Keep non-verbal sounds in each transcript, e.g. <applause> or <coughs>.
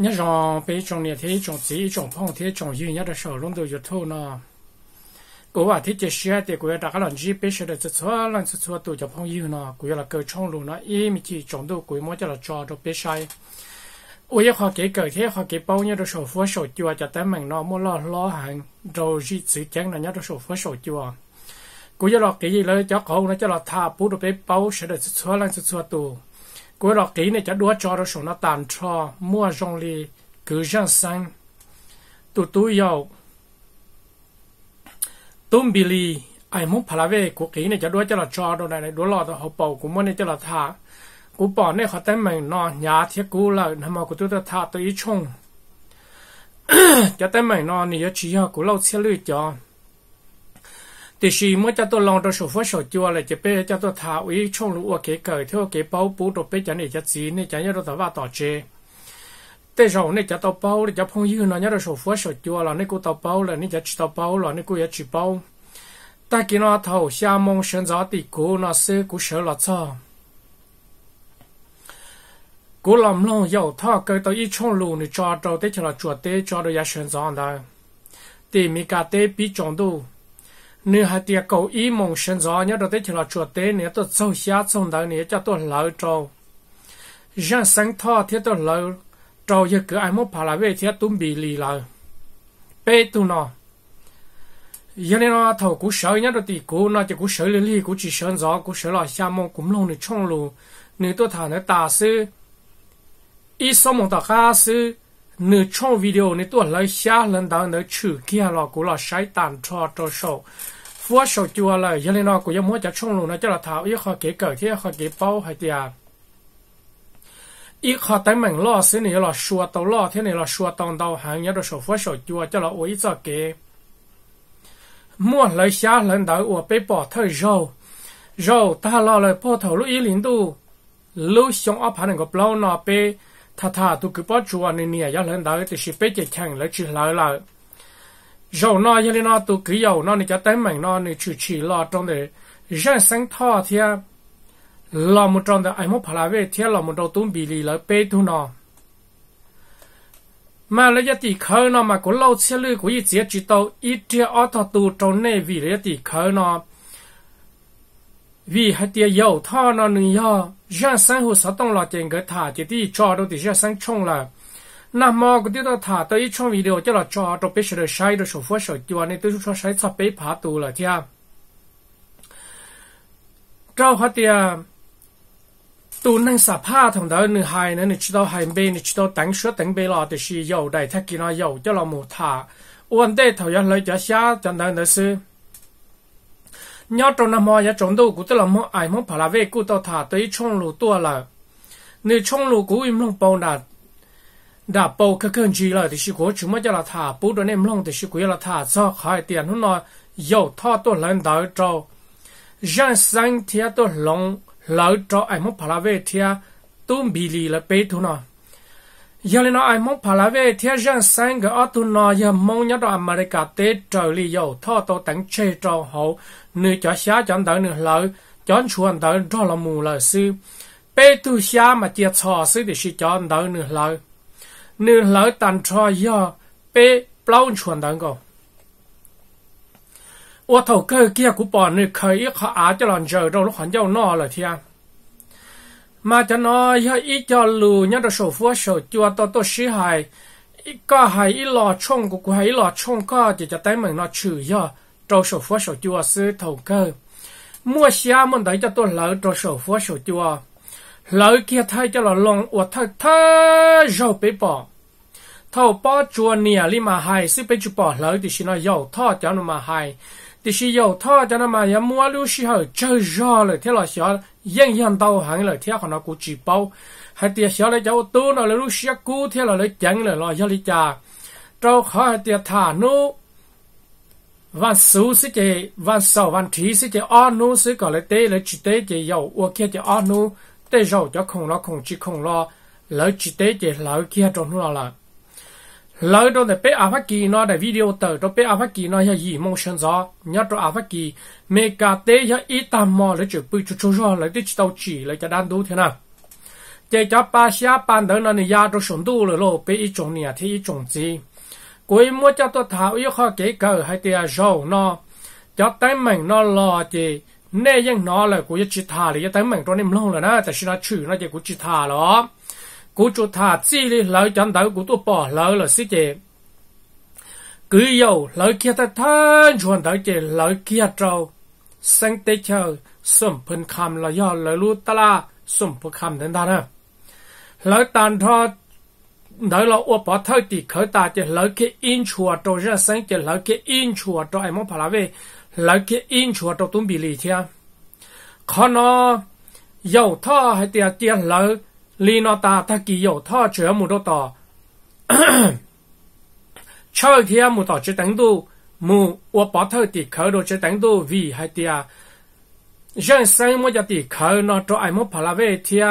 nhớ rằng bây trong nhà thế trong chỉ trong phong thế trong duy nhất là sầu luôn đồ dột thôi nó, cố à thiết chỉ xe thì cố đã cái lần gì bây giờ là chút xóa lần chút xóa tụ cho phong yêu nó, cố là cơ trong luôn nè ý mình chỉ trong đồ cố mới cho là cho được bây sai ôi giờ họ kể cởi thế họ kể bao nhiêu đồ sầu phua sầu chua cho tới mình nó mua lo lo hàng đồ gì sự chán là nhớ đồ sầu phua sầu chua cố giờ là cái gì lấy cho cậu nó cho là tha bút đồ bây bao sẽ là chút xóa lần chút xóa tụ cô đọc kỹ này cho đua cho nó số nó tàn cho mua rong li cứ răng sang tụ tụ yêu tôm bì li ai muốn phá về của kỹ này cho đua cho là cho đồ này này đua lò họ bầu của mua này cho là thả của bỏ này họ tên mình nó nhà thiết cũ là nằm ở của tôi thả tôi ý chung <clears throat> cho tên mình nó này chỉ họ của lâu xe lưỡi cho thì khi mới cho tôi lòng đó số phát số chua là chỉ bé cho tôi thả ủy trong lũ cái cởi theo cái bao bố đồ bé chẳng để cho gì nên chẳng nhớ tôi thả vào tỏ chê thế rồi nên cho tôi bao để cho phong yêu nó nhớ đó sổ phát sổ chua là nên cô tao bao là nên cho chị tao bao là nên cô nhớ chị bao ta kia nó thầu xa mong sinh gió thì cô nó sẽ cô sợ là sao cô làm lòng yêu thọ cái tôi ít trong lũ này cho tôi tới cho là chuột tới cho tôi ra sơn gió đó thì mình cả tới bị chọn đâu nếu hai tiệc cầu ý mong sinh gió nhớ đầu tới là chuột tế nếu tôi sâu xa sông đời nếu cho tôi lỡ trâu rằng sáng thọ thì tôi lỡ trâu giờ cứ ai muốn phá lại về thì tôi bị lì lỡ bê tu nó giờ nên nó thầu cú sở nhớ đầu thì cú nó chỉ cú sở lì lì cú chỉ sinh gió cú sở là xa mong cũng lâu nữa trong lù nếu tôi thằng nó ta sư ít sống một tờ ca sư nửa trong video này tôi lấy xa lần đầu nửa chữ kia là của là sai tàn cho cho sầu phua sầu chua là giờ này nó cũng giống muốn cho trong luôn nó cho là tháo, ít khó kể cỡ kia khó kể bao hay tiệt ít khó tới mình lo xí này là xua tàu lo thế này là xua tàu tàu hàng nhớ được sầu phua sầu chua cho là ủy cho kể mua lấy xa lần đầu của bé bỏ thời râu, râu ta lo lời po thầu lúc ý lính tu lúc xong ấp hàng này có bao nọ bé thà thà tôi cứ bắt chùa này nè giờ lên đời thì sẽ biết chạy chẳng lấy chỉ lợi lợi dầu nó giờ lên nó tôi cứ dầu nó này cho tới mình nó này chỉ chỉ lo trong để dân sáng thọ thì lo một trong để ai muốn phá về thì lo một đầu tốn bị lì lợi bê thu nó mà lấy giá tỷ khơi nó mà cũng lâu xe lưu của ý chế chỉ đâu, ít chia ở thọ tu trong này vì lấy giá tỷ khơi nó vì hạt tiền dầu tha nó nung yo ra sáng hồ sáu tông là tiền cái thả chỉ đi cho đâu thì ra sáng chung là nam mô cái tiêu thả tới trong video cho là cho đâu biết sửa sai đâu sửa phá sửa chữa này tôi cho sai sắp bế phá tù là thia trao hạt tiền tù năng sả pha thằng đó nửa hai nữa nửa chỉ đâu hai bên nửa chỉ đâu đánh sửa đánh bê là thì chỉ dầu đầy thắc kia nó dầu cho là một thả ổn định thầu yên lấy cho xa chẳng nên nữa xưa nhớ trong năm hoa nhớ trong đâu cũng tức là mong ai mong phải là về cũng tao thả tới trong lũ tua là nếu trong lũ cũng im lặng bao nạt đã bao cái cần chi là thì sự cố chúng mới cho là thả bút đó em lặng thì sự cố là thả do khai tiền hôm nay dầu thọ tôi lên đầu cho giang sinh thì tôi lòng lỡ cho ai mong phải là về thì tôi bị lì là bế thôi nào giờ lên ai mong phá lá về thiên dân sang cái ở tu nó giờ mong nhớ đó America tế trời li dầu thọ tổ tận chê hậu nữ cho xá tới nữ lợi chọn chuồn tới đó là mù lợi sư bê tu xá mà chia trò sư thì chỉ tới nữ lợi nữ lợi tàn trò giờ bê bao chuồn tới cô ô thầu cơ kia của bọn nữ khởi ít khó á cho đâu lúc hắn dâu nó mà cho nó ít cho lù nhá đó sổ phua sổ chua to to xí hài ít có hài ít lò chong của của hài lò chong có chỉ cho tay mình nó trừ cho trâu sổ phua sổ chua sư thầu cơ mua xia mình đấy cho tôi lỡ trâu sổ phua sổ chua lỡ kia thay cho là lòng của thay thay rồi bế bỏ thầu bỏ chua nìa li mà hài sư bế chua bỏ lỡ thì xin nó dầu thọ cho nó mà hài thì sự giàu thọ cho nó mà em mua lúc sĩ hậu chơi rõ rồi thế là sợ yên yên đau hẳn rồi thế còn nó cũng chỉ bao hay tiền sợ lấy cháu tu nó lấy lúc sĩ cú thế là lấy chẳng rồi lo cho lý cha trâu khó hay tiền thả nô văn số sĩ chế văn sầu văn trí sĩ chế ăn nu, sĩ còn lấy tế lấy chỉ tế chế giàu ô kia chế ăn nu, tế rồi cho không lo không chỉ không lo lấy chỉ tế chế lấy kia trong nu là lỡ đó để bé áo kỳ nó để video tờ đó bé áo kỳ nó là gì mong sân gió nhớ đó áo kỳ mẹ cả tế là ít tam mò lấy chữ bự chữ chữ rồi lấy tích tàu chỉ lấy cho đan đủ thế nào chế cho ba xia ban đỡ nó này ya đồ sống đủ rồi lo bé ít trồng nè thì ít trồng gì cuối mua cho tôi thảo yêu khó kể cờ hay tia rau nó cho tới mình nó lo gì nè nhưng nó là của chỉ thà thì cho tới mình trong em lâu rồi đó tại sao nó chửi nó chỉ của chỉ thà đó กูจุธาจีลิเลยจำได้กูตัวปอเลยเลยสิเจ cứ yêu lời kia ta thân chuẩn tới chỉ lời kia trâu sinh tế chờ sum phân kham là do lời lu ta la sum phân kham đến ta đó lời tàn thọ đời là ô bỏ thời tỷ khởi ta chỉ lời kia in chùa trâu ra sinh chỉ lời kia in chùa trâu em muốn phải là về lời kia in chùa trâu tung bị lì thia khó nó yêu thọ hay tiệt tiệt lời li nó ta <coughs> ta kỳ yếu thọ chữa mù đô tỏ chơi thia mù tỏ chứ đánh đu mu ua bỏ thơ tì khờ đồ chứ đánh đu vì hai tia dân sinh mua cho tì khờ nó cho ai mua phá la về thia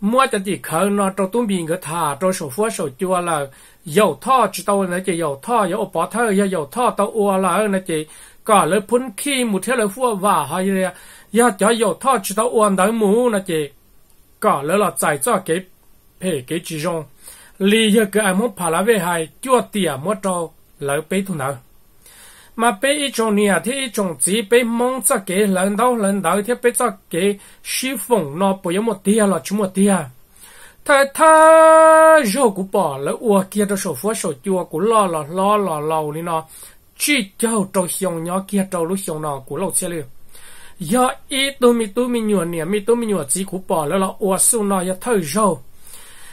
mua cho tì khờ nó cho tung bình ngỡ thả cho sổ phua sổ chua là yếu thọ chứ tao nói chứ yếu thọ yếu bỏ thơ yếu yếu thọ tao ua là nói chứ có lời phun khi mù theo lời phua và hay là ya cho yếu thọ chứ tao ua đỡ mù có lỡ là giải cho cái phe cái chỉ rong lì giờ cái ai muốn phá lá về hai chúa tiệt mua cho lỡ bế thu nào mà bế ít trong nhà thì ít trong chỉ bế mong cho cái lần đầu lần đầu thì bế cho cái sư phụng nó bây giờ một tiệt là chúng một tiệt thay tha rô của bỏ lỡ ua kia đó số phua số chua của lo lo lo lo lo đi nó chỉ cho trâu xiong nhỏ kia trâu lúc xiong nó của lâu xe liều yo ít e tu mi tu mi nhuận nè mi mi nhuận chỉ cú bỏ là là ô su nó ya thơi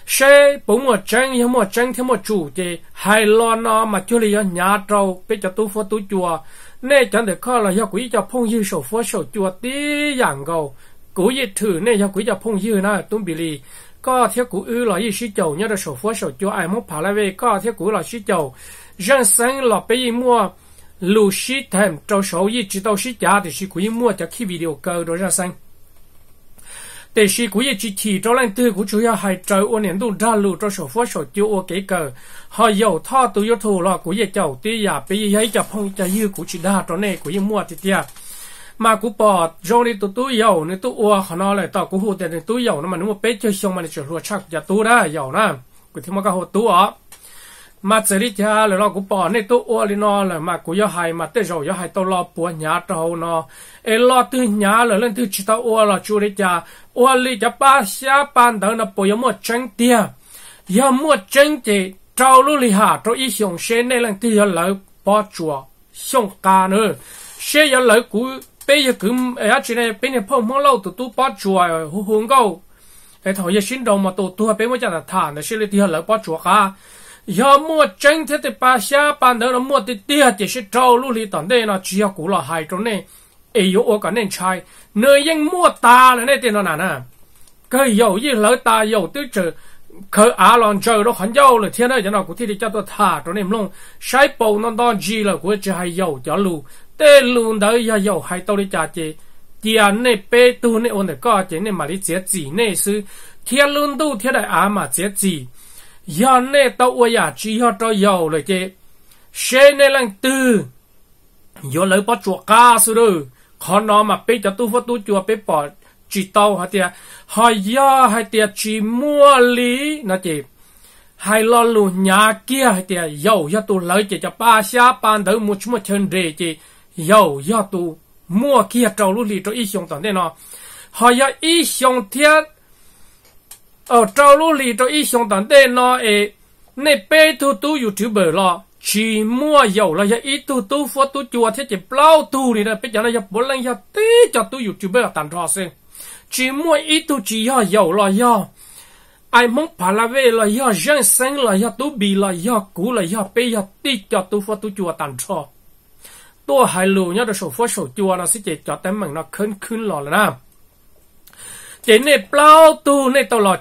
sẽ bố mùa trăng ya mùa trăng thêm chủ thì hai lo mà chưa lý nhà trâu biết cho tu phó tu chùa nè chẳng để coi là ya quý cho phong dư sổ phó sổ chùa tí dạng gầu cú gì thử nè ya quý cho phong dư na tu bị lì có theo cú ư là gì sĩ chầu nhớ là sổ phó sổ ai muốn phá lại về có theo cú là sĩ chầu dân sáng là bây mua lưu sĩ thêm trâu số y chỉ đâu sĩ giả thì sĩ quý mua cho khi video cơ đó ra xanh để sĩ quý y chỉ chỉ cho lên tư của chủ yếu hai trời ô niệm đủ da lưu cho số phố số chiếu ô kế cơ họ giàu tha tu yếu thù là quý y chầu tí giả bây giờ cho phong cho yêu của chị đa cho nên quý y mua thì tiệt mà cú bỏ rồi thì tụi tôi giàu nên tụi ô họ nói lại tao cú hụt thì tụi giàu nó mà nếu mà bé chơi xong mà nó chỉ lùa chắc giờ tôi đã giàu nè cứ thế mà cái hụt tôi ạ mà xử lý cha là nó cũng bỏ nên tôi ua lên nó là mà cũng do hay mà tới rồi do hay tôi lo bùa nhà trâu nó ê lo tư nhà là lên tư chỉ tao ua là chú lý cha ua lý cha ba xa ban đầu nó bùa mua chân tiền giờ mua chân thì trâu lúc lý hà trâu ý xong xe này lên tư giờ lỡ bỏ chùa xong cả nữa xe giờ lỡ cú bây giờ cứ ở trên này bên này phong phong lâu tụi tôi bỏ chùa hùng gâu cái thằng giờ sinh đầu mà tụi tôi bên mới chả thà nó xe lên từ giờ lỡ bỏ chùa cả giờ mua chân thế thì bà xa bà nữa là mua thì tia thì sẽ trâu lúc lì tổn đây là chỉ cũ là hai trong này ấy yếu ở cả nên chai nơi yên ta là nên tiền nó nà cái yếu gì lỡ ta yếu tới chữ khờ á lon chơi đó hắn yếu là thiên đấy cho nó cũng thì cho tôi thả trong này luôn sai bầu nó đo gì là của chỉ hai yếu cho lù tê lù đấy giờ yếu hai tao đi trả tiền này bê tu này ôn được có chị này mà đi chết gì này sư thiên luôn tu mà chết giờ nè tao ua ya à, chỉ họ tao giàu là chứ xe nè lăng tư giờ lấy bỏ chùa ca sư rồi khó nó mà bây giờ tu phát tu chùa bây bỏ chi tao hả tiệt họ giờ hả tiệt chi mua lý nó chứ hai lo lù nhà kia hả tiệt giàu giờ tu lấy chứ cho ba xa ban đầu một chút một chân đề chứ giàu giờ tu mua kia trâu lũ lì cho ít xong toàn thế nó họ giờ ít xong thiệt ở ờ, trâu lũ lì cho ít xong tận đây nó ấy nè bé tu tu youtuber lo chỉ mua dầu là ít tu tu phó tu chùa thế chỉ bao bây giờ là bốn lần giờ tí cho tu youtuber tận trò xem chỉ mua ít tu chỉ do dầu là ai muốn phá là về là do dân sinh là do tu bị là do cũ là do bây giờ tí cho tu phó tu chùa tận trò tôi hai lù nhớ được số phó số chùa nó sẽ chỉ cho tấm là nè chỉ này bao tu này tao là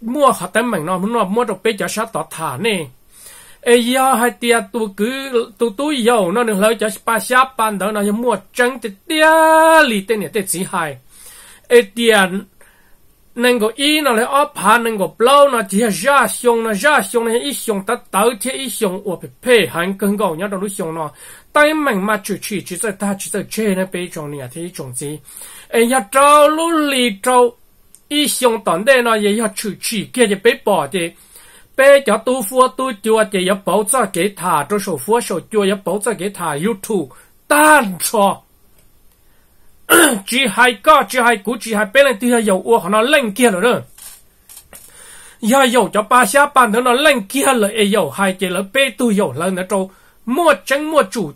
mua họ tới mình nó muốn nó mua được bây giờ sát tọt thả nè ai ya hai tia tu cứ tu tu yêu nó được lấy cho ba sáu bàn đó nó mua trắng thì tia lì tên này tên gì hay, ai tia nên có ý nó lấy ấp hà nên có bao nó chỉ ra xong nó ra xong nó ít xong ta đầu tiên ít xong ở bên phe hàng cân cầu nhau đó lúc xong nó tay mình mà chỉ chỉ chỉ ta chỉ ta chơi nó bây giờ này thì chúng gì ai ya trâu lũ lì trâu 一上当地呢也要出去，给就被包的。白家豆腐豆角的要包子给他，这首佛手角要包子给他，有土蛋炒。chỉ hai có chỉ hai cú chỉ hai bé lên thì dầu ô họ nó lên kia rồi đó giờ dầu ba xá ba nữa nó lên kia rồi ai dầu hai cái là bé tu dầu lần nữa trâu mua trắng mua chủ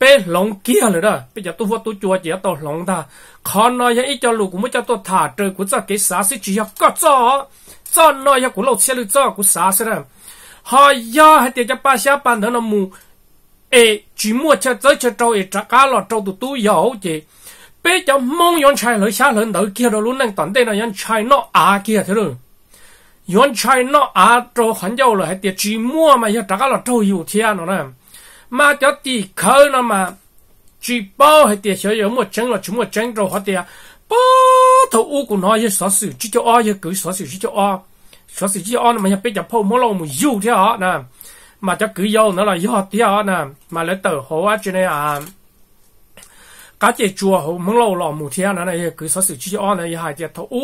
bé lòng kia rồi đó bây giờ tôi vô tôi chùa chỉ tôi lòng ta còn nói vậy cho lũ cũng mới cho tôi thả trời của cho cái xã chỉ có cho cho nói vậy của lũ xe lũ cho của xã sẽ đó họ giờ hay tiền cho ba xe ba nữa nó mù ê chỉ mua cho tới cho trâu ê trả lọ trâu tụi tôi giàu chứ bây giờ mong yon chai lỡ xa lớn đỡ kia rồi luôn đang toàn đây là yon chai nó à kia thế rồi yon chai nó à trâu hẳn giàu rồi hay tiền chỉ mua mà giờ trả cá lọ trâu yêu thiên nó nè mà cho tì khơi nó mà chỉ bao hay tiền sử dụng một chân là chúng một chân rồi họ tiền bao thầu u của nó như sở sự chỉ cho o như cứ sở sự chỉ cho o sở sự chỉ cho mà nhập bây giờ phô mỗi lâu một yêu thế họ nè mà cho cứ yêu nó là yêu thế họ nè mà lấy tờ hồ á trên này à cá chế chùa hồ mông lâu lò mù thiên này cứ sáu sự chi on này hai tiệt thô, u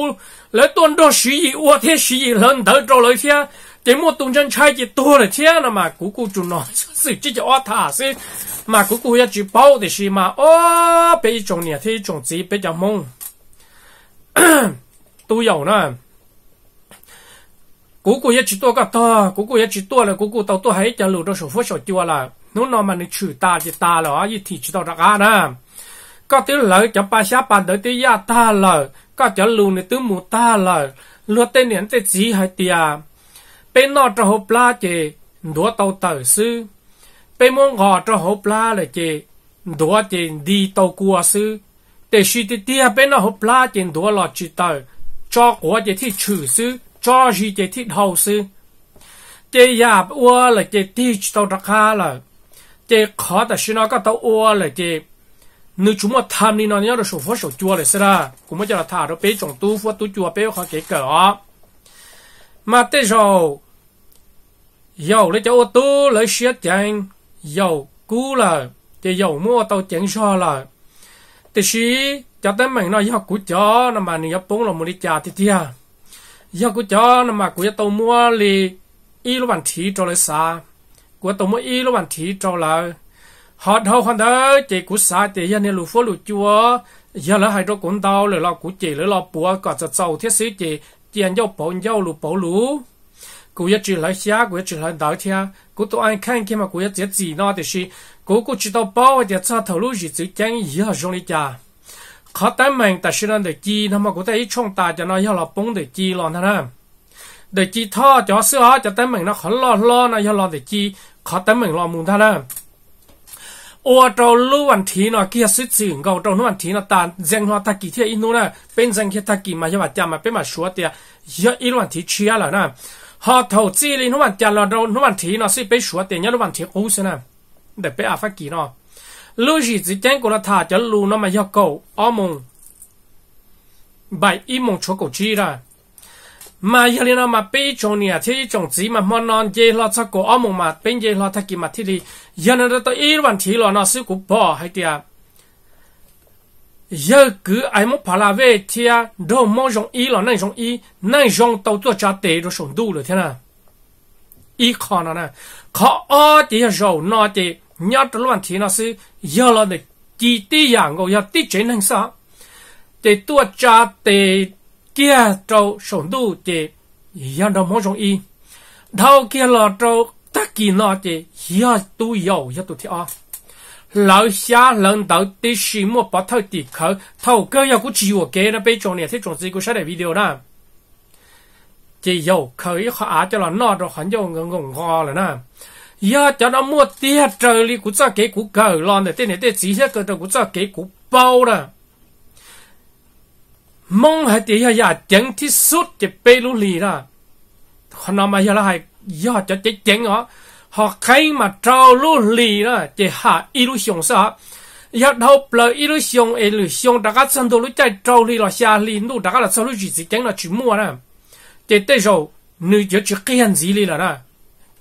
lấy tuần đó sĩ gì u thế sĩ gì lên tới trâu lấy thiên thế mua tuần chân chai chỉ tua là thiên là mà cố cố chủ nói sự chi cho thả xí mà cố cố ya chỉ bao thì xí mà ô bây chồng nhà thế chồng gì bây giờ mông đều có nè cố cố ya chỉ tua cả to cố cú ya chỉ tua là cố cú tàu tua hay cho lù đó sổ phốt sổ chua là nó nó mà nó chửi ta chỉ ta rồi, gì thì chỉ tao ra cả nè có tiếng lỡ cho ba xa bàn tới tiếng ya ta lỡ có cho lù này tiếng mù ta lỡ lúa tên nén tên gì hay tia bên nọ cho hộp la chê đúa tàu tờ sư bên mong gò cho hộp la là chê đúa chê đi tàu cua sư để suy tế tia bên nọ hộp la chê đúa lọ chư tờ cho của chê thì trừ sư cho gì chê thì hầu sư chê yạp ua là chê tí tàu đặc hà là chê khó ta xin nó có tàu ua là chê nếu chúng mà tham đi nó nhớ được số phó số chua để ra cũng mới cho là thả nó bế chồng tu phó tu chua bế khó kể cỡ mà tê rồi dầu lấy cháu tu lấy xiết chẳng dầu cú là thì dầu mua tàu chẳng so là thì xí cho tới mình nó dầu của chó nó mà nó bốn là một đi chà thì tia dầu của chó nó mà của tàu mua thì y lúc bản thị cho lấy xa của tàu mua y lúc bản thị cho là họ đâu con đó chị cũng sai thì giờ này lù phố lù chua giờ là hai đứa cũng Tao rồi lo của chị rồi lo bùa còn giật sầu thiết sĩ chị tiền dâu bổ dâu lù bổ lù cô ấy chỉ lấy xia cô ấy chỉ lấy đào thia cô tôi anh khen kia mà cú giờ chỉ gì nó thì si cô cú chỉ tao bao giờ sao thầu lù gì chỉ chén gì hả trong đi cha khó tay mình ta xin anh được chi nó mà cô ta tay trong ta cho nó giờ là bông được chi lo nè được chi thọ cho sữa cho tay mình nó khó lo lo nó giờ lo được chi khó tay mình lo muốn ta nè ô trâu lưu văn thí nó kia suýt xỉn gầu trâu nó văn thí nó tàn danh hoa ta kỳ thiệt ít nữa bên danh kia ta kỳ mà cho bà cha mà bên mà xóa tiệt giờ ít ăn thí chia là nè họ thầu chi lên nó văn cha là đâu nó văn thí nó suýt bên xóa tiệt nhớ nó văn thí ô xem nè để bên à phát kỳ nó lưu gì chỉ chén của nó thả cho lưu nó mà yêu cầu ô mùng bảy ít mùng chúa cầu chi ra มาเยลีนมาปีจงเนี่ยที่จงจีมามนอนเยลอสกอมมาเป็นเยลอทกิมาที่ดียันนตัวอีวันทีลอนอซึกุบอให้เดียเยอะกือไอมพาลาเวทียโดมองจงอีลอนั่งจงอีนั่งจงตัวตัวจาเตดชงดูเลยเท่านั้นอี้อนนะขออ้อเดียโจนอเจยัดต้วนทีนอซิเยอเลอเดจีตีอย่างก็ยัดตีเจนังซะแตตัวจาเต kia trâu sổn đu chê yên đâu mỗi rộng y đâu kia lò trâu tắc kỳ nọ chê yên tu yêu yên tu thị o lão xa lần đầu tí xì mô bỏ thâu tì khở thâu cơ yêu của chị của kế nó bê trọng này thế trọng gì của sáng đại video nè chê yêu khở ý khó á cho là nọ rồi hẳn yêu ngừng ngừng ngò rồi nè giờ cho nó mua tia trời li của cho kế của cờ lon này tên này tên chỉ hết cơ trời của cho kế của bao nè mong hai tí hay ya chẳng thì suốt chỉ bê lũ lì ra còn nó mà ya là hay ya cho chỉ chẳng ó họ khai mà trâu lũ lì ra chỉ hạ illusion sa ya đâu e là illusion illusion đã các sản đồ lũ chạy trao lì là xa lì nụ đã các là sao lũ chỉ chén là chỉ mua ra chỉ tới rồi nữ chỉ kia kiên gì lì là ra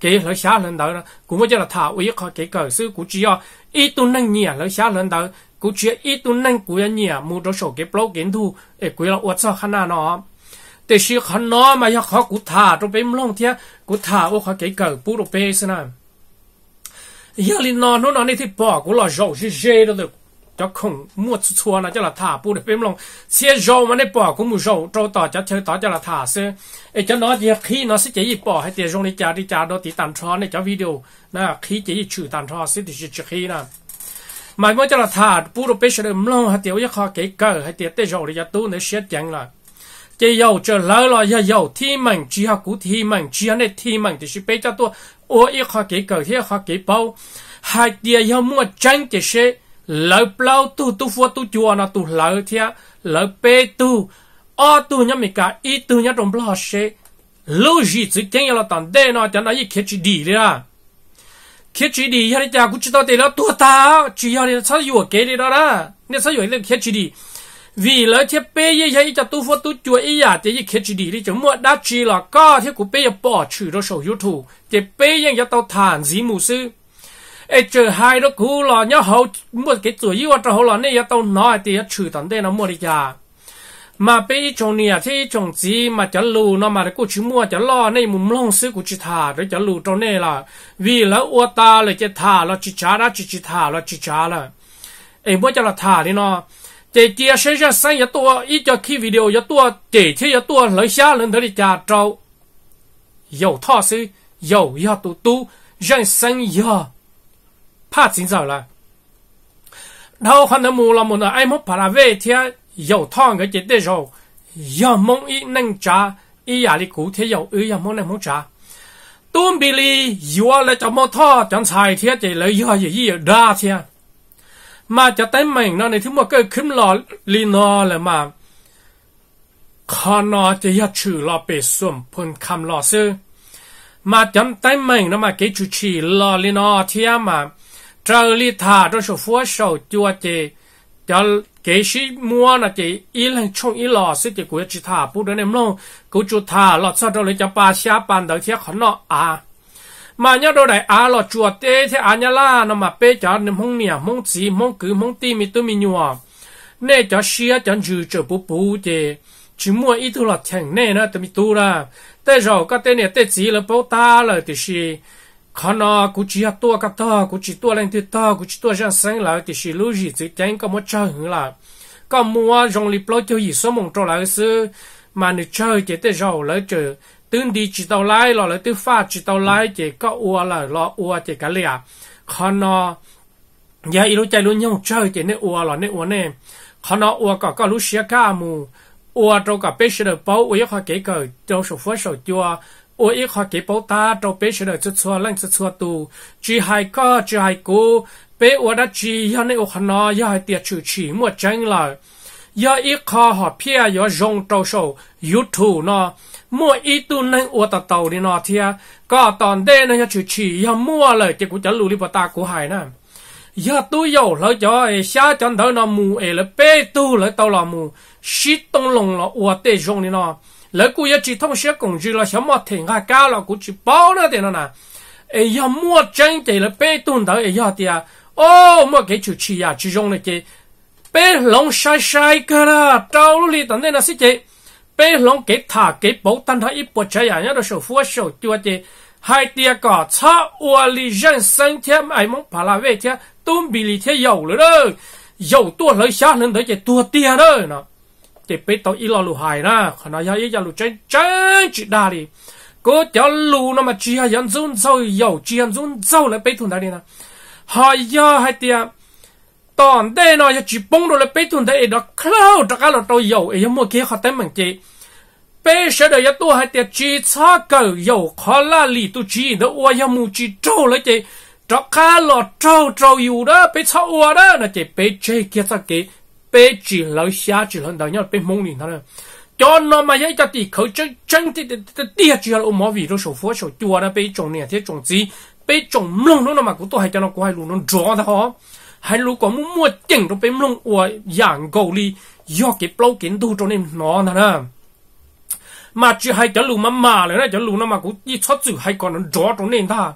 给了下人头了，古么叫了他，我一靠给狗是古只要一吨能年了下人头，古只要一吨能古要年，木着手给不老给土，哎，贵了我操很难喏。แต่ชื่อขนอมาอยากขอกูถ่าตรงไปมลงเทียกูถ่าว่าขอเก๋เกิดปูตรงไปสินะยาลินนอนโน่นนี่ที่บอกกูหล่อโจชิเจเลย cho không mua chua là cho là thả bu để bếm lòng xe rau mà nó bỏ cũng mua rau rau tỏ cho chơi tỏ cho là thả xe ấy cho nó thì khi nó sẽ chỉ bỏ hay tiền rong đi chả đi chả đó thì tàn tro, này cho video na khi chỉ chữ tàn tro, sẽ thì chỉ khi na mà mới cho là thả bu để bếm lòng mông hay tiền khó cái cờ hay tiền tê rau để cho tu nó sẽ chẳng là chỉ giàu trở lỡ là giờ giàu thì mình chỉ học cú thì mình chỉ học này thì mình thì sẽ bây cho tôi ôi ít khó cái cờ thì khó cái bao hai tiền giàu mua tranh cái sẽ lỡ plau tu tu phua tu chùa nó tu lỡ thia lỡ pe tu o tu nhá mình cả ít tu nhá trong blo xe lô gì chỉ tiếng là tận đây nó chẳng nói gì kia chỉ đi đấy à kia chỉ đi hiện tại cũng chỉ tao để nó tu ta chỉ hiện tại sao yêu cái đấy đó đó nên sao yêu cái khét chỉ đi vì lỡ thia pe y ye cho tu phua tu chùa ý à thì kia chỉ đi đi chẳng mua đã chỉ là có thì cũng pe bỏ trừ đó sổ yếu thủ thì pe ye cho tao thản gì mù sư ai chờ hai đó cú lò nhớ hậu mua cái tuổi yêu cho hậu lò này tao nói thì chửi tận đây nó mua đi già mà bây chồng nè thì chồng gì mà chả lù nó mà cô chỉ mua chả lo này mùng long sư cô chỉ thả chả lù trong này là vì là ô ta là chỉ thả là chỉ trả là chỉ chỉ thả là chỉ trả là em mua cho là đi nó chị kia sẽ ra sang giờ tua ít cho khi video giờ tua chị thế giờ tua lấy xa lên tới trả trâu dầu thọ sư dầu giờ tu tu dân sang giờ 怕紧走了。然后看到木了木呢，爱莫巴拉为天有汤个节的时候，要梦一能炸，一夜里古天有二要梦能อ炸。东边里有啊来找莫他，讲菜天的来要也也大天。มาจะแต่เหม่งนะในที่มันก็ขึ้นหล่อลีนอเลยมาคอนอจะยัดชื่อรอเปส่วมพนคำรอซื้อมาจำแต่เม่งนะมาเกจูชีรอลีนอเทียมา trời li thà cho số phố sầu chua chị cho cái sĩ mua là chị ý lên trong ý lò sẽ chị của chị thà, bút đến em luôn cứ chú thà, lọt sao đâu lấy cho ba xa bàn đầu thiết khó nọ à mà nhớ đâu đại à lọt chùa tê thế à nhá la nó mà bê cho nên hông nè mong chỉ mong cứ mong tì, mi tu mi nhua nè cho xia cho dư cho bú bú chị chỉ mua ít thu lọt chẳng nè nó tụi mi tu ra tê rồi các tê nè tê chỉ là bố ta là thì xì khó nó cũng chỉ học tua cặp thơ cũng chỉ tua lên thì thơ cũng chỉ tua ra sáng lại thì chỉ lưu gì chỉ tránh có một chơi hưởng là có mua dòng lip lối cho gì số mộng trâu lại sư mà nữ chơi chỉ tới giàu lấy chữ tương đi chỉ tàu lái lọ lấy tư pha chỉ tàu lái chỉ có ua là lọ ua chỉ cả lìa khó nó giờ ít lúc chơi luôn nhau chơi chỉ nên ua là nên ua nè khó nó ua có có lúc xia ca mù ua trâu cả bê được bao ua khó kể cờ trâu sổ phớt sổ chua ô ít họ kỹ bảo ta đâu bé sẽ đợi chút xua lăng chút xua tù chỉ hai có chỉ hai cô bé ô đã chỉ giờ này ô hắn nó giờ hai tiệt chủ chỉ mua tranh là giờ ít họ họ pia giờ dùng trâu sầu youtube nó mua ít tu nên ô tàu tàu đi nó thia có tòn đê nó giờ chủ chỉ giờ mua lời thì cũng chẳng lù đi bảo ta của hải nè giờ tôi giàu lỡ cho xa chân đỡ nó mù ế là bé tu lỡ tàu là mù shit tông lồng là ô tê dùng đi nó lỡ cú giờ chỉ thông sẽ cùng chỉ là sớm một thỉnh hạ cao là cú chỉ bao nữa thì nó nè ai giờ mua chân thì là bê tuôn đó ấy giờ thì à ô mua cái chủ chi à chỉ dùng này cái bê lông sai sai cơ là trâu lúc đi tận đây là xí chị bê lông cái thả cái bổ tan thả ít bộ trái à nhớ được sầu phua sầu chua thì hai tia cỏ cha ua li dân sinh thêm ai mong phá là về thế tôm bị li thế dầu nữa đó dầu tua lấy xa nên tới cái tua tia đó nè thì bây tao ít lo lù hài na khả năng yao ít yao lù chân chân chỉ đa đi có tiểu lù mà chỉ hay yao zun chỉ yao zun zâu lại bây thun đại đi na hai yao hai tia tòn đây nó yao chỉ bông rồi lại bây thun đại đó cloud đó cả là tao mua kia khát tên mình chị bây giờ đây yao tôi hai tia chỉ xa cầu yao khó là lì tu chỉ nó ua yao mu chỉ trâu lại chị đó cả là trâu trâu yao đó bây sao ua là chị bây chơi kia sao kia bé chỉ lâu xa chỉ lần đầu nhau bê mông liền thôi cho nó mà vậy cho thì khởi chân chân thì thì thì chỉ là ôm vì đó số phố số chùa đó bê trồng này thế trồng gì bê trồng mông nó mà cũng tôi hay cho nó quay luôn nó rõ đó hả, hay lúc có muốn mua chỉnh rồi bê mông ủa dạng gầu đi do cái bao kiến tu cho nên nó nè mà chỉ hay cho lù mà mà rồi đó cho lù nó mà cũng đi xuất xử hay còn nó rõ cho nên ta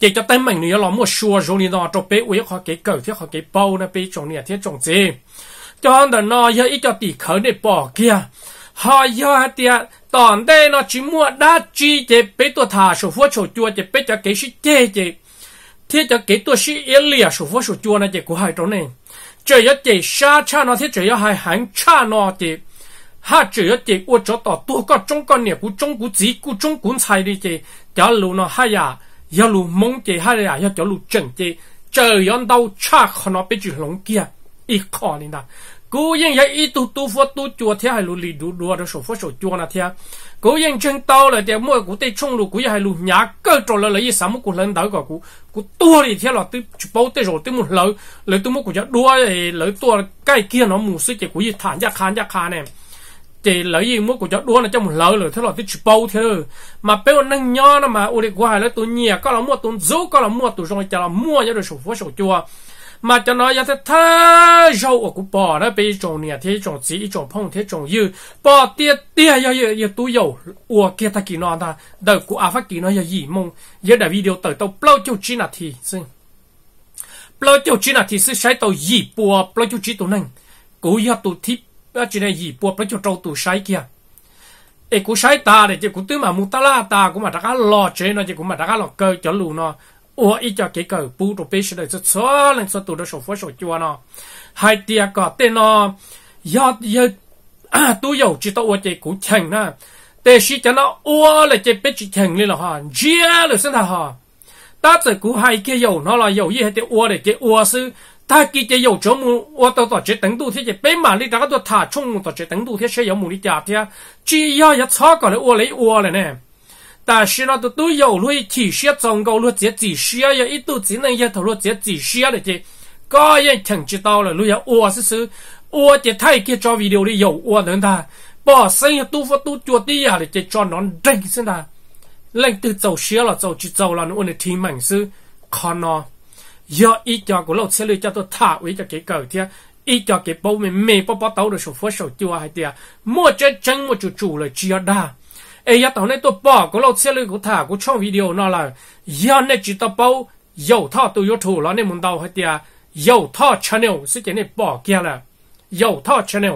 chỉ cho tên mình nó một xua rồi nó cho bé uy họ cái cầu thiết họ cái bao nó bé trồng nè thiết trồng gì cho nó giờ ít cho tỷ khởi để bỏ kia họ giờ tiệt tòn đây nó chỉ mua đa chi chế bé tua thà số phua số chua chế cho cái sự chế chế thiết cho cái tua sự lìa số phua số chua nó chế của hai chỗ này chỉ có chế sa cha nó thiết chỉ có hai hàng cha nó chế ha chỉ có chế uo cho tỏ tua có trong con nè của trong của chỉ của trong của sai đi chế cho luôn nó hai à 一路蒙姐哈呀，一走路正姐，这样到差可能被住龙姐，一看你那，古人也一度都佛都做天还路里路路的手佛手做那天，古人真到了的莫古对冲路古也还路伢各着了了一什么古人到个古古多了天了对就包对手对木老来对木古家多来多盖见了木事的古一谈家看家看呢。chỉ lấy gì mua của cho đua là trong một lợi rồi thế là tích chụp bao thế rồi mà bây giờ năng nhon nó mà Uruguay lấy tôi nhẹ có là mua tôi dấu có là mua tôi rồi chả là mua nhớ được sổ phố sổ chua mà cho nó ra thế tha rau ở của bò đó bị trồng nhẹ thế trồng chỉ chồng phong thế chồng dư bò tia tia yo yo yo tụi dầu ủa kia ta kỳ nó ta đời của áp kỳ nó yo gì mong giờ đã video tới tao bao nhiêu chi là thì xin bao nhiêu chi là thì sẽ sai tao gì bùa bao nhiêu chi tụi nâng cố yo tụi thích đó chỉ này gì buộc phải cho trâu tù sai kia ấy cú sai ta để chứ cú tư mà mu ta la ta cũng mà đã cá lò chế nó chứ cũng mà đã cá lò cơ cho lù nó ủa ít cho cái cờ bu đồ bê sẽ được số lên số tù đó số phố số chua nó hai tia có tên nó do do tu dầu chỉ tao chơi cú chèn na để sĩ cho nó ủa là chỉ biết chỉ chừng lên là họ chia là sinh là họ ta chỉ cú hai cái dầu nó là dầu gì hết để ủa để cái ủa sư 他给这有这么我到到这等度天去，白马里那个他冲到这等度天是有木里家的，只要一擦过来我来我了呢。但是呢，都都有路提示中高路这几十呀，一度只能一头路这几十呀了这，个人挺知道了，路要我是说，我的太给找 video 里有我能的，把生意都不都做的呀了这找难整是的，人都走斜了走就走了，我的听门是看呢。do ý cho của lột xe lưu cho tôi thả với cho cái cầu thia ý cho cái bố mình mê bó bó tấu được số phố số chua hay tia mua chết chân một chủ chủ là chia đa ấy giờ tao này tôi bỏ của lột xe lưu của thả của trong video nó là do này chỉ tao bao dầu thọ tôi yếu thủ nó nên muốn đau hay tia dầu thọ channel sẽ chỉ này bỏ kia là dầu thọ channel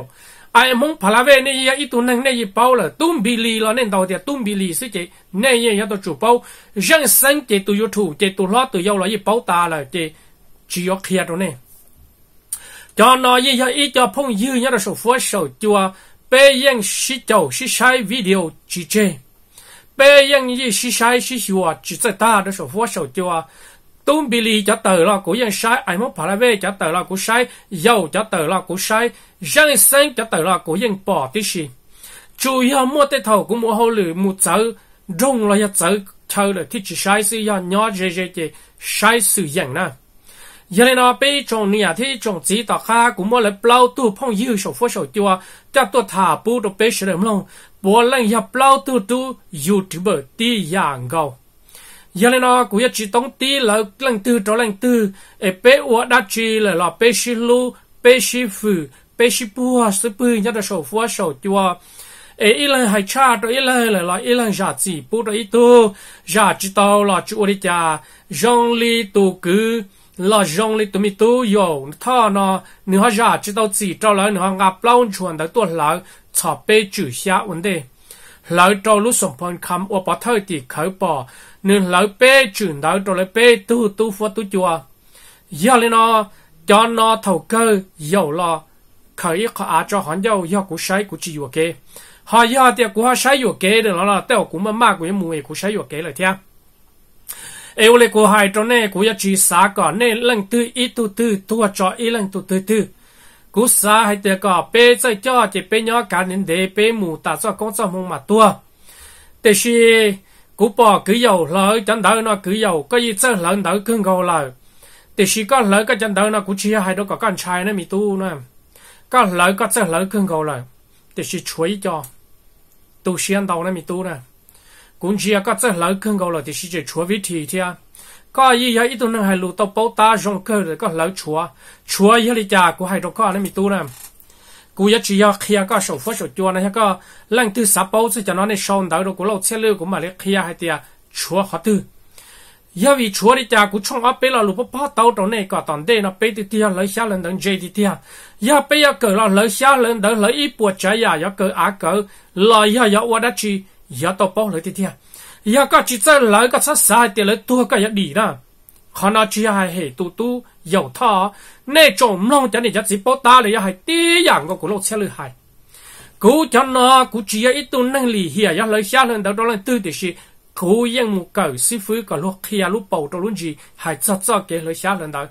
阿弥蒙菩萨威，你呀，一头能，你一报了，断臂力了，你到底断臂力，是这，你呀，要到主报，人生既都有苦，既都了，都有了，一报答了的，就要看到呢。叫那一些一家朋友，那是佛手，就啊，培养施教，施财为流，直接培养一些施财，施施哇，直接大的是佛手，就啊。tung bì lì cho tờ lo của dân sai ai mốt phá về cho tờ lo của sai dầu cho tờ lo của sai dân sinh cho tờ lo của dân bỏ tí xì chủ yếu mua tê thầu của mua hô lử mua chữ rong lo ya chở chở là thì chỉ sai sự ya nhỏ dễ dễ chỉ sai sự dân na giờ này nó bị trong nhà thì trong chỉ tao khá của mua lấy bao tu phong yêu sầu phơi sầu chua cho tôi thả bu đồ bê sờ lông bỏ lên ya bao tu tu youtuber ti yàng gạo giờ lên nó cũng chỉ tống tí là lần tư trở lần tư ở bé uo đã chỉ là là bé xí lu bé xí phu bé xí bùa sư phu nhất là sổ phua sổ chùa ở ít lần hai cha rồi ít lần là là ít lần giả chỉ bù rồi ít tu giả chỉ tàu là chú đi cha rong li tu cứ là rong li tu mi tu yo thà nó nửa giả chỉ tàu chỉ cho là nửa ngập lâu chuẩn tới tu là chả bé chữ xia vấn đề เรายตลุสมพรคำอวปเทอติเขาปอนึ่งเลาเป้จื่นเายตเลยเป้ตู้ตู้ฟัวตู้จัวยาเลนอจอนนอเท่าเกยาวลอเขาอีขาอาจจะหันยาวยากูใช้กูจีอยู่เกหายาเดียกูหาใช้อยู่เกเดี๋ยวเราเต้ากูมันมากกูยังมวยกูใช้อยู่เกเลยเทียเอวเลยกูหายตรเนี้กูัะจีสาก่อนเน่เรื่องตื้ออีตู้ตื้อตัวจออีเรื่องตู้ตื้อ cú sa hay tiệt cỏ bê chơi cho chỉ bê nhỏ cả nên để bê mù ta cho con cho mông mà tua thế thì cú bỏ cứ dầu lỡ chân đỡ nó cứ dầu có gì chơi lỡ đỡ cứ ngầu lỡ thế thì có lỡ cái chân đỡ nó cú chia hay đâu có con trai nó mi tu nè có lỡ có chơi lỡ cứ ngầu lỡ thế thì chuối cho tu xiên đầu nó mi tu nè cũng chỉ có chơi lỡ cứ ngầu thế thì chỉ chuối vị thì thế ก็ยี่ยอีตัวนึงให้ลูกตบโป๊ตาจงเกิดก็เหลาชัวชัวยี่ลิจากูให้ดอกก็นั่นมีตู้นะกูยัดชี้ยาเคียก็สูบฟัวสูบจัวนะฮะก็เรื่องตื้อสับโป๊จะจะนอนในช่องดาวดูกูเล่าเชื่อเรื่องกูมาเลี้ยเคียให้เตียชัวเขาตื้อยี่วิชัวลิจากูช่องอัพไปละลูกพ่อเต้าตรงนี้ก็ตอนเดนไปติเตียเลยเชื่อเรื่องดังเจติเตียยี่ไปยาเกิดละเลยเชื่อเรื่องดังเลยอีปวดใจยายาเกิดอาเกิดลอยยายาวัดดัชชียาตบโป๊เลยติเตีย ya ka chỉ chơi lại ka sát sai tiền lại tua ka ya đi đó khả năng chỉ hai hệ tu tu giàu tha nè trộm long chẳng để chắc gì bỏ ta để ya hai tí dạng của lô xe lư hai cú chẳng nó cú chỉ ít tu năng lì hiền ya lấy xa lên đầu đó lên tư thì gì cú yên một cầu sư phụ cả lúc kia lúc bầu trong luôn gì hai cho cho cái lấy xa lên đầu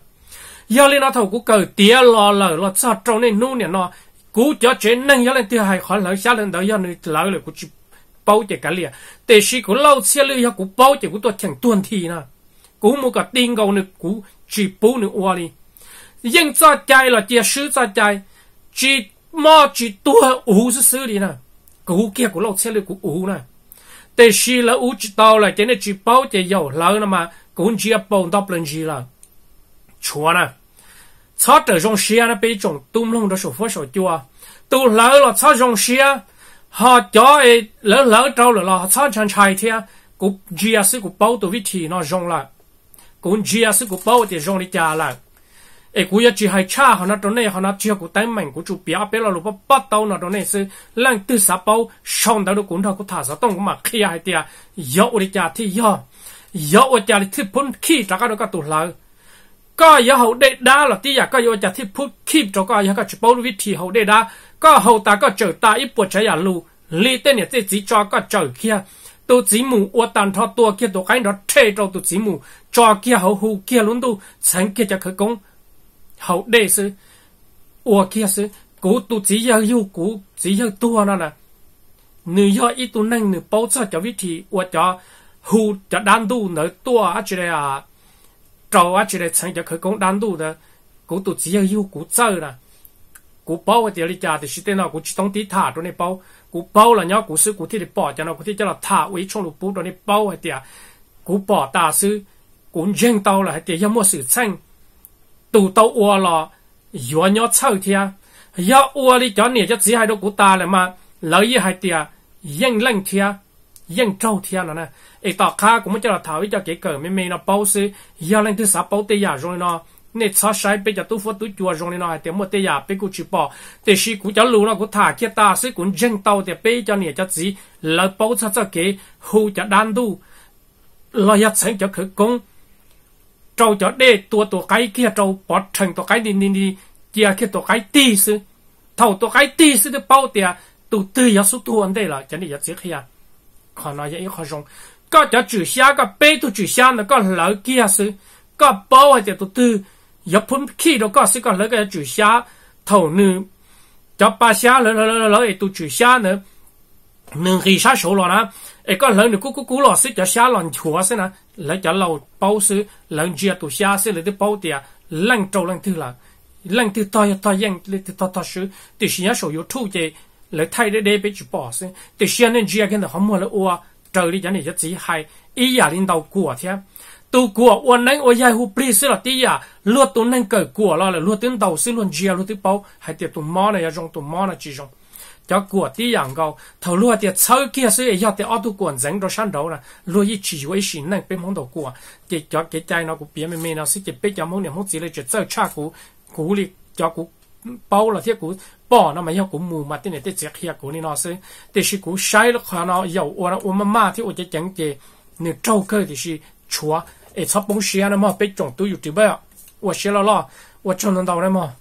giờ lên nó thầu cú cầu tía lo lờ lo cho trong nên nu nè nó cú cho chế năng ya lên tiêu hai khỏi lấy xa lên đầu ya nên lỡ là cú chỉ bao chỉ cái liền để sĩ của lâu xe lưu của bao chỉ của tôi chẳng tuần thì nè cũng một cái tiền cầu nữa cũng chỉ bố nữa qua đi nhưng cho là chỉ sứ cho chạy chỉ mà chỉ tua ủ sứ sứ đi nè cũng kia của lâu xe lưu của ủ nè để sĩ là ủ chỉ tao là chỉ chỉ bao chỉ giàu lâu nè mà cũng chỉ bông đắp lên gì là chúa nè cho tới trong xe nó bị trong tung lông đó sổ phó sổ chua tu lỡ là cho trong xe họ cho lỡ lỡ trâu là họ sao chẳng chạy thì cũng gia sư cũng bao tụi vị thì nó rong lại cũng gia sư cũng bao thì rong đi trả lại ấy cũng chỉ hay cha họ nó trong này họ nó chưa cũng tay mình cũng chụp bia bia là lúc bắt đầu nó trong này sư lần từ sáu bao xong đó cũng thằng cũng thả sao, tông cũng mà khi hay thì yếu đi trả thì yếu yếu đi trả thì phun khi trả cái đó cái tụi lỡ có yếu hậu đệ đá là tí giả à, có yếu thì phun khi cho có yếu cái chụp bao vị có hậu ta có trở ta ít bộ trái lù li tên nhà tê chỉ cho có trở kia tu chỉ mù ô tàn thọ tua kia tu cái đó chê cho tu chỉ mù cho kia hậu hù kia luôn tu chẳng kia cho khởi công hậu đệ sư ô kia sư cú tu chỉ yêu yêu cú yêu tua nó là nữ yêu ít tu năng nữ bảo cho cho vị thị ô cho hù cho đan tu nữ tua á chỉ là trâu á chỉ là chẳng cho khởi công đan tu đó cú tu chỉ yêu yêu cú chơi cú bao thì đi chả thì chỉ tên nào cú chỉ thông tí thả cho nên bao cú bao là nhớ cú sư cú thì đi bỏ cho nó cú thì cho là thả uy trong lục bút cho nên bao thì à cú bỏ ta sư cú dân tao là thì yếm một sự tranh tụ tao ua là yếu nhớ chơi thì à yếu ua đi cho cho chỉ hai đứa cú ta là mà lấy gì hai thì à dân thì à dân trâu thì à nè ấy tao khá cũng mới cho là thả uy cho kỹ cỡ mấy mấy nó bao sư yếu lên thứ bao tây rồi nó nè cho sai bây giờ tôi phải tôi chùa rồi nó thì một tay ya bây giờ chỉ bỏ thì khi cũng cho lưu nó cũng thả kia ta sẽ cũng dân tàu thì bây giờ này cho gì là bảo cho cho cái hồ cho đan du lo nhất sáng cho khởi công trâu cho đê tua tua cái kia trâu bỏ thành tua cái đi đi đi kia kia tua cái tì sư thầu tua cái tì sư để bảo tiền, tu tư yếu số tu anh đây là cho nên giờ chỉ kia, à nói vậy khó dùng có cho chữ xa có bê tu chữ xa nó có lỡ kia sư có bảo hay là tu tư 日本起到搞是讲那个住下头呢，叫把下了了了了，都住下呢，能黑下手了呢，哎个人呢咕咕咕了，是叫下人错是呢，那叫老包是人家都下是那的包的，人招人头了，人头到一到人，那头到到手，对现在手有土的，来太的那边去包是，对现在人家跟他好么了哇，这里讲的也只害，一夜领导过天。tu của uốn ôi dài hụp li xí là tí à lúa tu nánh cởi của lo là lúa tiếng đầu xí luôn chia lúa tiếng bao hay tiệt tu mò này trong tu mò này chỉ trong cho của tí dạng gầu thầu lúa tiệt sau kia xí giờ tiệt ở tu quần dành đồ săn đầu là lúa y chỉ với xí nánh bên món đầu của tiệt cho cái chai nó cũng biến mềm mềm nó xí tiệt cho món niệm món gì lấy chỉ sơ cha cũ cũ li cho cũ bao là thiết cũ bỏ nó mà yêu cũ mù mà tên này tên chết hiệp cũ nó xí tiệt xí cũ sai nó khá nó yêu ôn ôn mà mà thì ôn chỉ chẳng nửa trâu cơ thì xí chúa 哎，操！办事了嘛，被撞都有点备啊。我写了啦，我就能到了嘛。